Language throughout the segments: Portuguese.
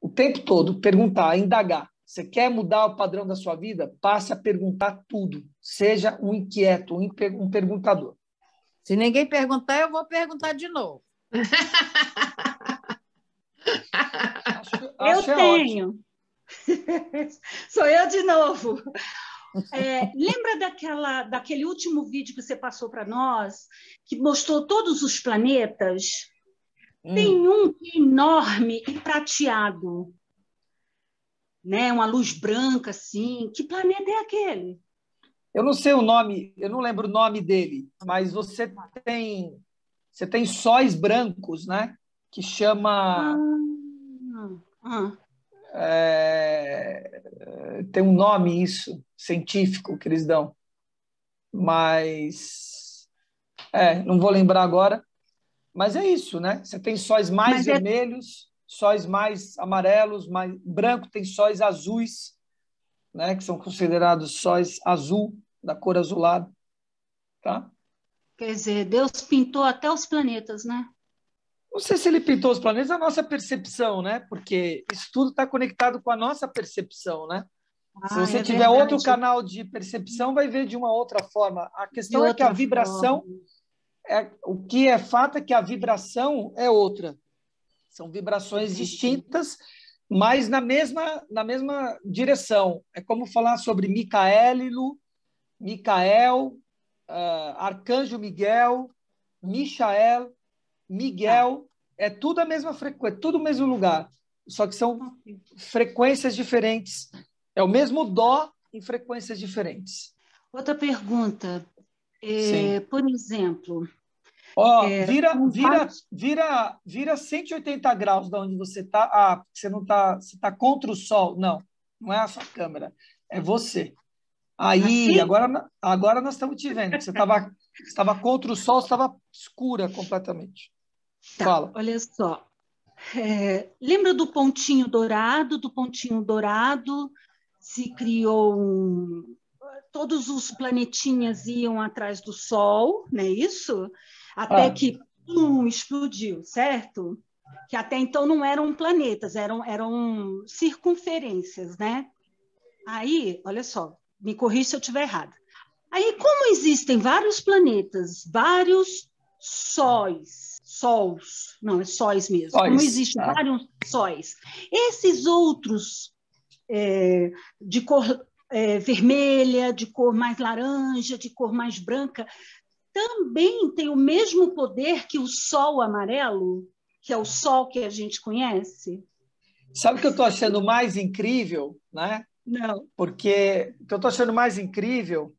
o tempo todo perguntar, indagar. Você quer mudar o padrão da sua vida? Passe a perguntar tudo. Seja um inquieto, um perguntador. Se ninguém perguntar, eu vou perguntar de novo. acho, acho eu é tenho. Ótimo. Sou eu de novo. É, lembra daquela, daquele último vídeo que você passou para nós, que mostrou todos os planetas? Hum. Tem um enorme e prateado, né? Uma luz branca assim. Que planeta é aquele? Eu não sei o nome, eu não lembro o nome dele, mas você tem você tem sóis brancos, né? Que chama ah, ah. É, tem um nome isso científico que eles dão, mas é, não vou lembrar agora mas é isso, né? Você tem sóis mais Mas é vermelhos, é... sóis mais amarelos, mais branco, tem sóis azuis, né? Que são considerados sóis azul, da cor azulada, tá? Quer dizer, Deus pintou até os planetas, né? Não sei se ele pintou os planetas, é a nossa percepção, né? Porque isso tudo está conectado com a nossa percepção, né? Ah, se você é tiver verdade. outro canal de percepção, vai ver de uma outra forma. A questão é que a vibração forma é, o que é fato é que a vibração é outra. São vibrações distintas, mas na mesma, na mesma direção. É como falar sobre Micaélilo, Micael, uh, Arcanjo Miguel, Michael, Miguel. É tudo a mesma frequência, é tudo o mesmo lugar, só que são frequências diferentes. É o mesmo dó em frequências diferentes. Outra pergunta. É, por exemplo. Ó, é, vira, vira, vira, vira 180 graus da onde você está. Ah, você não está. Você está contra o sol. Não, não é a sua câmera. É você. Aí, assim? agora, agora nós estamos te vendo. Você estava estava contra o sol, estava escura completamente. Tá, Fala. Olha só. É, lembra do pontinho dourado? Do pontinho dourado se criou um, todos os planetinhas iam atrás do Sol, não é isso? Até ah. que pum, explodiu, certo? Que até então não eram planetas, eram, eram circunferências, né? Aí, olha só, me corrija se eu estiver errado. Aí, como existem vários planetas, vários sóis, sóis, não, é sóis mesmo, sóis. como existem tá. vários sóis, esses outros é, de cor é, vermelha, de cor mais laranja, de cor mais branca, também tem o mesmo poder que o sol amarelo, que é o sol que a gente conhece? Sabe o que eu estou achando mais incrível, né? Não. Porque o que eu estou achando mais incrível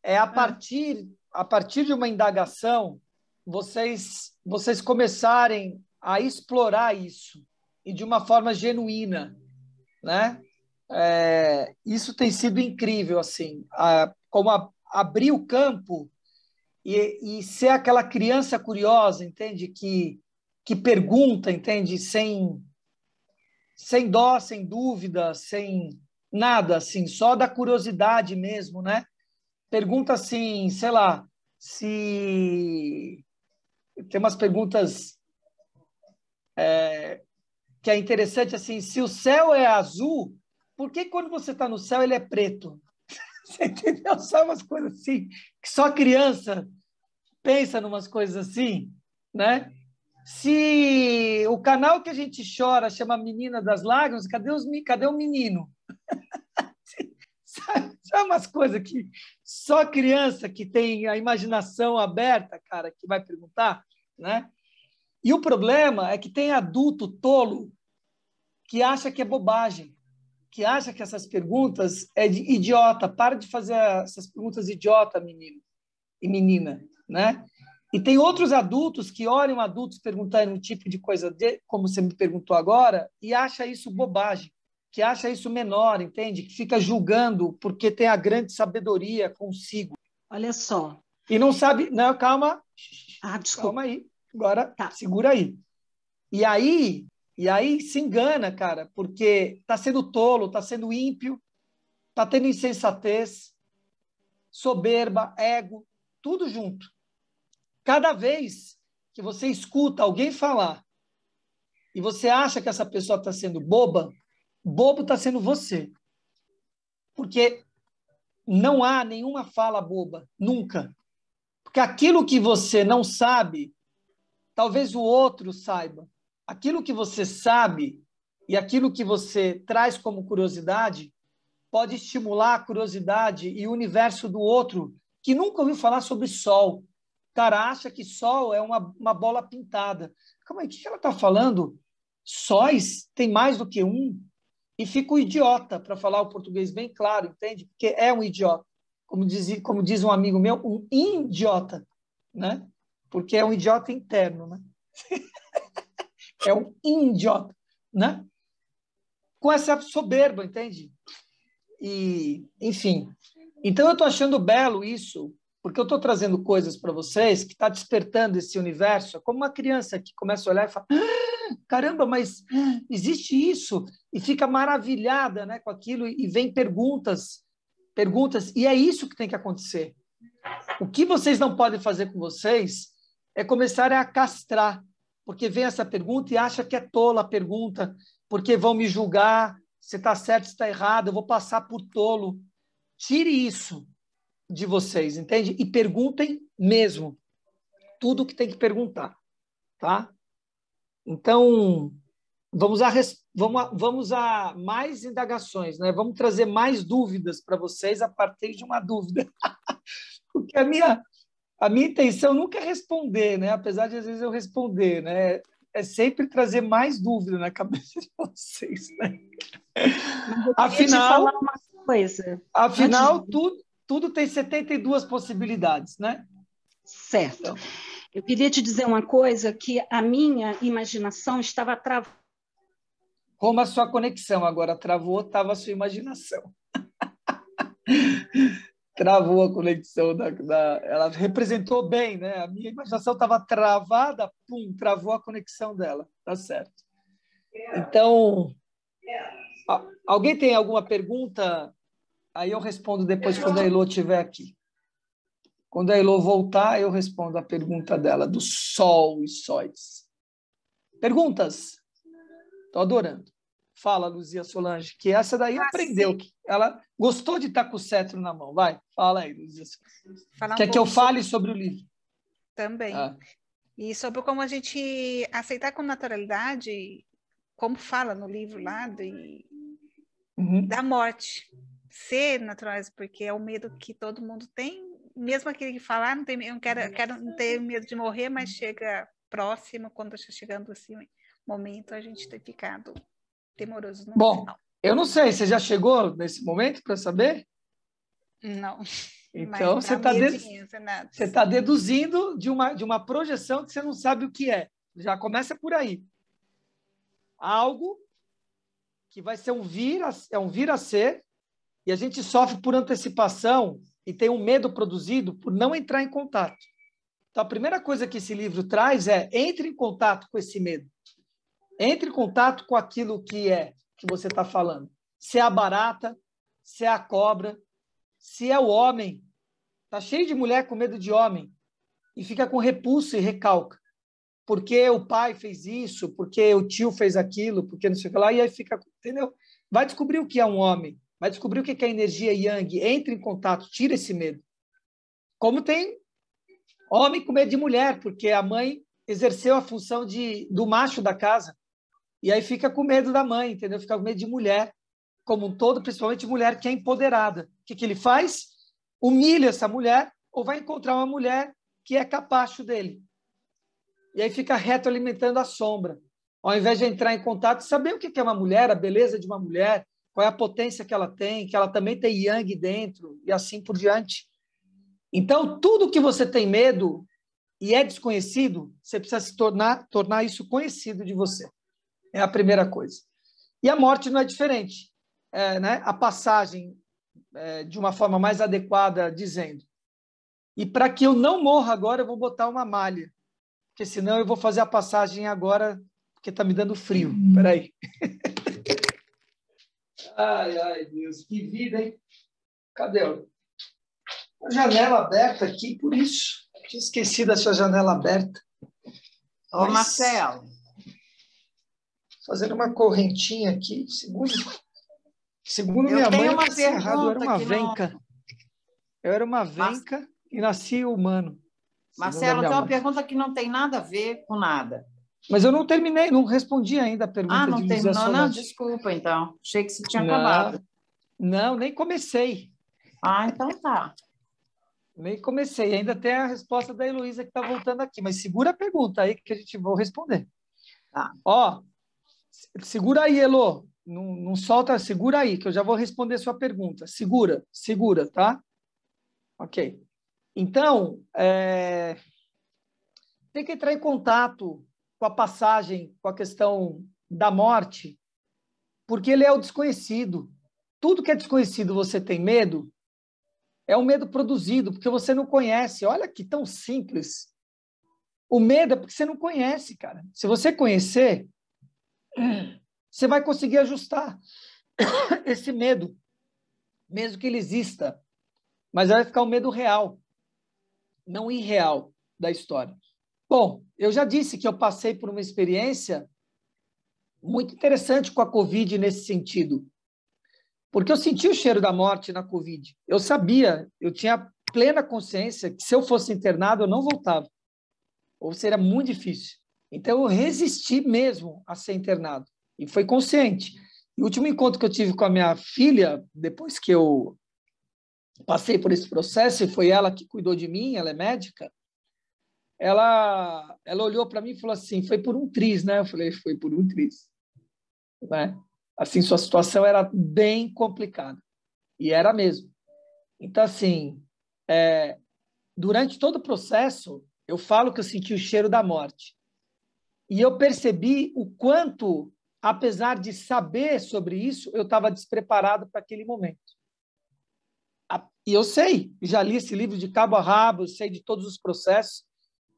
é a ah. partir, a partir de uma indagação, vocês, vocês começarem a explorar isso e de uma forma genuína, né? É, isso tem sido incrível, assim, a, como a, abrir o campo e, e, ser aquela criança curiosa, entende? Que, que pergunta, entende? Sem, sem dó, sem dúvida, sem nada, assim, só da curiosidade mesmo, né? Pergunta assim, sei lá, se. Tem umas perguntas é, que é interessante, assim, se o céu é azul por que quando você está no céu ele é preto? Você entendeu? Só umas coisas assim, que só criança pensa numas coisas assim, né? Se o canal que a gente chora chama Menina das Lágrimas, cadê, os, cadê o menino? São umas coisas que só criança que tem a imaginação aberta, cara, que vai perguntar, né? E o problema é que tem adulto tolo que acha que é bobagem que acha que essas perguntas é de idiota, para de fazer essas perguntas idiota, menino e menina, né? E tem outros adultos que olham adultos perguntando um tipo de coisa, de, como você me perguntou agora, e acha isso bobagem, que acha isso menor, entende? Que fica julgando porque tem a grande sabedoria consigo. Olha só. E não sabe, não, calma. Ah, desculpa. Calma aí. Agora, tá. segura aí. E aí, e aí se engana, cara, porque está sendo tolo, está sendo ímpio, está tendo insensatez, soberba, ego, tudo junto. Cada vez que você escuta alguém falar e você acha que essa pessoa está sendo boba, bobo está sendo você. Porque não há nenhuma fala boba, nunca. Porque aquilo que você não sabe, talvez o outro saiba aquilo que você sabe e aquilo que você traz como curiosidade pode estimular a curiosidade e o universo do outro que nunca ouviu falar sobre sol. O cara acha que sol é uma, uma bola pintada. Calma aí, o que ela está falando? Sóis tem mais do que um? E fica um idiota, para falar o português bem claro, entende? Porque é um idiota. Como diz, como diz um amigo meu, um idiota, né? Porque é um idiota interno, né? é um idiota, né? Com essa soberba, entende? E, enfim. Então eu estou achando belo isso, porque eu estou trazendo coisas para vocês que tá despertando esse universo. É como uma criança que começa a olhar e fala: ah, caramba, mas existe isso? E fica maravilhada, né, com aquilo e vem perguntas, perguntas. E é isso que tem que acontecer. O que vocês não podem fazer com vocês é começar a castrar porque vem essa pergunta e acha que é tola a pergunta, porque vão me julgar, se está certo, se está errado, eu vou passar por tolo. Tire isso de vocês, entende? E perguntem mesmo tudo o que tem que perguntar, tá? Então, vamos a, vamos a, vamos a mais indagações, né? Vamos trazer mais dúvidas para vocês a partir de uma dúvida. porque a minha, a minha intenção nunca é responder, né? Apesar de às vezes eu responder, né? É sempre trazer mais dúvida na cabeça de vocês, né? Afinal, afinal tudo, tudo tem 72 possibilidades, né? Certo. Então. Eu queria te dizer uma coisa que a minha imaginação estava travada. Como a sua conexão agora travou, estava a sua imaginação. travou a conexão da, da, ela representou bem né a minha imaginação estava travada pum travou a conexão dela tá certo então a, alguém tem alguma pergunta aí eu respondo depois quando a Elo tiver aqui quando a Elo voltar eu respondo a pergunta dela do sol e sóis perguntas tô adorando Fala, Luzia Solange, que essa daí ah, aprendeu, sim. que ela gostou de estar com o cetro na mão. Vai, fala aí, Luzia. Falar Quer um que eu fale sobre... sobre o livro? Também. Ah. E sobre como a gente aceitar com naturalidade, como fala no livro lá, uhum. da morte. Ser naturais, porque é o medo que todo mundo tem, mesmo aquele que falar, ah, não tem, eu quero, eu quero não ter medo de morrer, mas chega próximo, quando está chegando assim momento a gente ter ficado Uhum. temoroso. No né? Bom, final. eu não sei, você já chegou nesse momento para saber? Não. Então você está é dedu é tá deduzindo de uma, de uma projeção que você não sabe o que é. Já começa por aí. Algo que vai ser um vir a, é um vir a ser e a gente sofre por antecipação e tem um medo produzido por não entrar em contato. Então a primeira coisa que esse livro traz é entre em contato com esse medo. Entre em contato com aquilo que é que você está falando. Se é a barata, se é a cobra, se é o homem. Está cheio de mulher com medo de homem e fica com repulso e recalca. Porque o pai fez isso, porque o tio fez aquilo, porque não sei o que lá, e aí fica, entendeu? Vai descobrir o que é um homem, vai descobrir o que é a energia yang, entre em contato, tira esse medo. Como tem homem com medo de mulher, porque a mãe exerceu a função de, do macho da casa. E aí fica com medo da mãe, entendeu? Fica com medo de mulher como um todo, principalmente mulher que é empoderada. O que, que ele faz? Humilha essa mulher ou vai encontrar uma mulher que é capacho dele. E aí fica reto alimentando a sombra. Ao invés de entrar em contato, saber o que é uma mulher, a beleza de uma mulher, qual é a potência que ela tem, que ela também tem yang dentro e assim por diante. Então, tudo que você tem medo e é desconhecido, você precisa se tornar, tornar isso conhecido de você. É a primeira coisa. E a morte não é diferente. É, né? A passagem é, de uma forma mais adequada, dizendo: e para que eu não morra agora, eu vou botar uma malha, porque senão eu vou fazer a passagem agora, porque está me dando frio. Uhum. Peraí. ai, ai, Deus, que vida, hein? Cadê? A janela aberta aqui, por isso. Tinha esquecido a sua janela aberta. Ô, Mas... Marcelo fazendo uma correntinha aqui, segundo, segundo minha mãe, uma eu errado, eu era uma venca. Não... Eu era uma venca Mas... e nasci humano. Marcelo, tem uma mãe. pergunta que não tem nada a ver com nada. Mas eu não terminei, não respondi ainda a pergunta. Ah, não terminou? Não, desculpa, então. Achei que você tinha não, acabado. Não, nem comecei. Ah, então tá. Nem comecei. Ainda tem a resposta da Heloísa que está voltando aqui, mas segura a pergunta aí que a gente vai responder. Tá. Ó, Segura aí, Elô. Não, não solta, segura aí, que eu já vou responder sua pergunta. Segura, segura, tá? Ok. Então, é... tem que entrar em contato com a passagem, com a questão da morte, porque ele é o desconhecido. Tudo que é desconhecido você tem medo, é um medo produzido, porque você não conhece. Olha que tão simples. O medo é porque você não conhece, cara. Se você conhecer, você vai conseguir ajustar esse medo, mesmo que ele exista. Mas vai ficar o um medo real, não irreal da história. Bom, eu já disse que eu passei por uma experiência muito interessante com a Covid nesse sentido. Porque eu senti o cheiro da morte na Covid. Eu sabia, eu tinha plena consciência que se eu fosse internado, eu não voltava. Ou seria muito difícil. Então, eu resisti mesmo a ser internado. E foi consciente. O último encontro que eu tive com a minha filha, depois que eu passei por esse processo, e foi ela que cuidou de mim, ela é médica, ela, ela olhou para mim e falou assim, foi por um triz, né? Eu falei, foi por um triz. Né? Assim, sua situação era bem complicada. E era mesmo. Então, assim, é, durante todo o processo, eu falo que eu senti o cheiro da morte. E eu percebi o quanto, apesar de saber sobre isso, eu estava despreparado para aquele momento. E eu sei, já li esse livro de cabo a rabo, sei de todos os processos.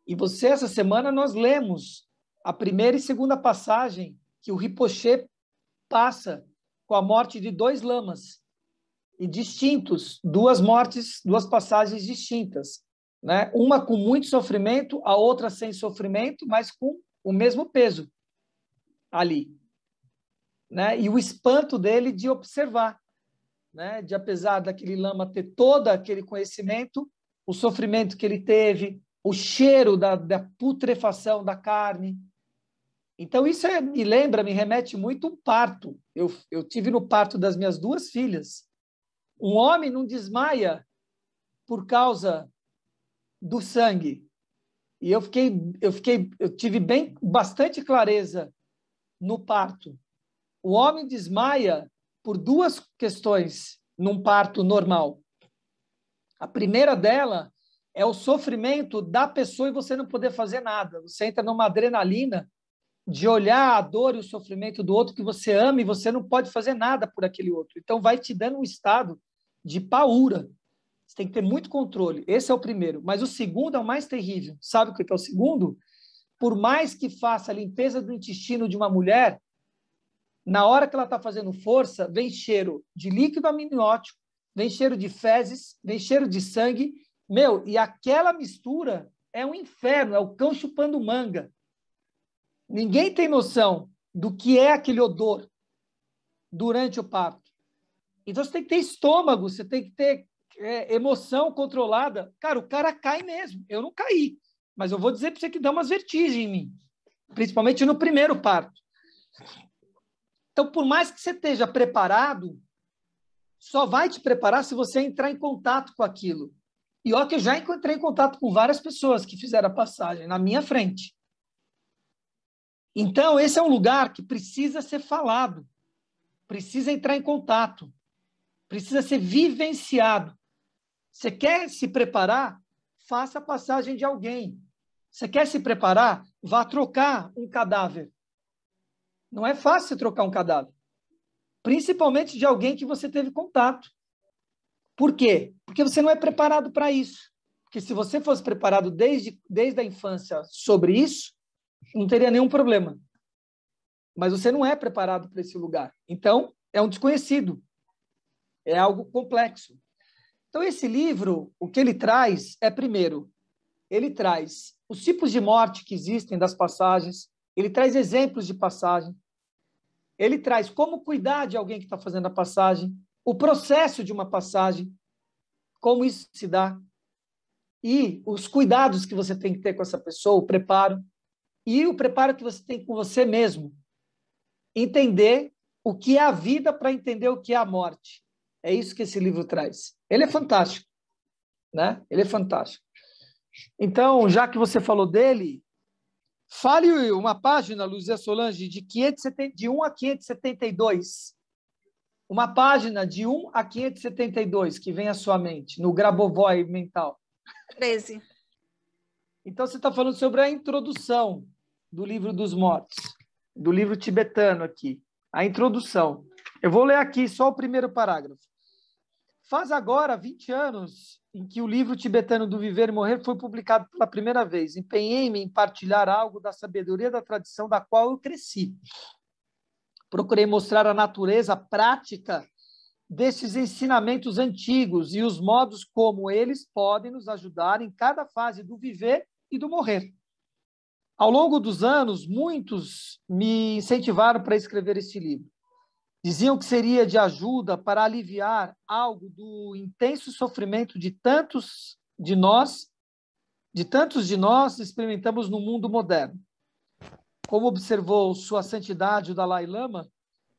E você, essa semana, nós lemos a primeira e segunda passagem que o Ricochet passa com a morte de dois lamas e distintos, duas mortes, duas passagens distintas, né? Uma com muito sofrimento, a outra sem sofrimento, mas com o mesmo peso ali. Né? E o espanto dele de observar, né? de apesar daquele lama ter todo aquele conhecimento, o sofrimento que ele teve, o cheiro da, da putrefação da carne. Então, isso é, me lembra, me remete muito um parto. Eu, eu tive no parto das minhas duas filhas. Um homem não desmaia por causa do sangue. E eu fiquei, eu fiquei, eu tive bem bastante clareza no parto. O homem desmaia por duas questões num parto normal. A primeira dela é o sofrimento da pessoa e você não poder fazer nada. Você entra numa adrenalina de olhar a dor e o sofrimento do outro que você ama e você não pode fazer nada por aquele outro. Então vai te dando um estado de paura tem que ter muito controle. Esse é o primeiro. Mas o segundo é o mais terrível. Sabe o que é o segundo? Por mais que faça a limpeza do intestino de uma mulher, na hora que ela está fazendo força, vem cheiro de líquido amniótico, vem cheiro de fezes, vem cheiro de sangue. Meu, e aquela mistura é um inferno, é o cão chupando manga. Ninguém tem noção do que é aquele odor durante o parto. Então você tem que ter estômago, você tem que ter é, emoção controlada, cara, o cara cai mesmo. Eu não caí, mas eu vou dizer para você que dá umas vertigens em mim, principalmente no primeiro parto. Então, por mais que você esteja preparado, só vai te preparar se você entrar em contato com aquilo. E ó, que eu já entrei em contato com várias pessoas que fizeram a passagem na minha frente. Então, esse é um lugar que precisa ser falado, precisa entrar em contato, precisa ser vivenciado. Você quer se preparar? Faça a passagem de alguém. Você quer se preparar? Vá trocar um cadáver. Não é fácil trocar um cadáver. Principalmente de alguém que você teve contato. Por quê? Porque você não é preparado para isso. Porque se você fosse preparado desde, desde a infância sobre isso, não teria nenhum problema. Mas você não é preparado para esse lugar. Então, é um desconhecido. É algo complexo. Então, esse livro, o que ele traz é, primeiro, ele traz os tipos de morte que existem das passagens, ele traz exemplos de passagem, ele traz como cuidar de alguém que está fazendo a passagem, o processo de uma passagem, como isso se dá, e os cuidados que você tem que ter com essa pessoa, o preparo, e o preparo que você tem com você mesmo. Entender o que é a vida para entender o que é a morte. É isso que esse livro traz. Ele é fantástico, né? Ele é fantástico. Então, já que você falou dele, fale uma página, Luzia Solange, de, 570, de 1 a 572. Uma página de 1 a 572 que vem à sua mente, no Grabovoi mental. 13. Então, você está falando sobre a introdução do livro dos mortos, do livro tibetano aqui. A introdução. Eu vou ler aqui só o primeiro parágrafo. Faz agora 20 anos em que o livro tibetano do Viver e Morrer foi publicado pela primeira vez. Empenhei-me em partilhar algo da sabedoria da tradição da qual eu cresci. Procurei mostrar a natureza prática desses ensinamentos antigos e os modos como eles podem nos ajudar em cada fase do viver e do morrer. Ao longo dos anos, muitos me incentivaram para escrever este livro. Diziam que seria de ajuda para aliviar algo do intenso sofrimento de tantos de nós, de tantos de nós experimentamos no mundo moderno. Como observou Sua Santidade o Dalai Lama,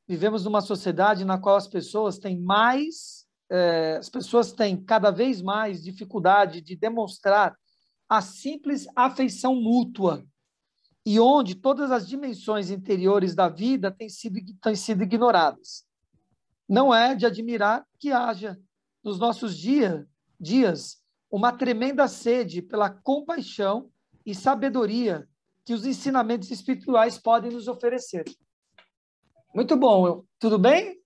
vivemos numa sociedade na qual as pessoas têm mais, eh, as pessoas têm cada vez mais dificuldade de demonstrar a simples afeição mútua e onde todas as dimensões interiores da vida têm sido, têm sido ignoradas. Não é de admirar que haja nos nossos dia, dias uma tremenda sede pela compaixão e sabedoria que os ensinamentos espirituais podem nos oferecer. Muito bom, tudo bem?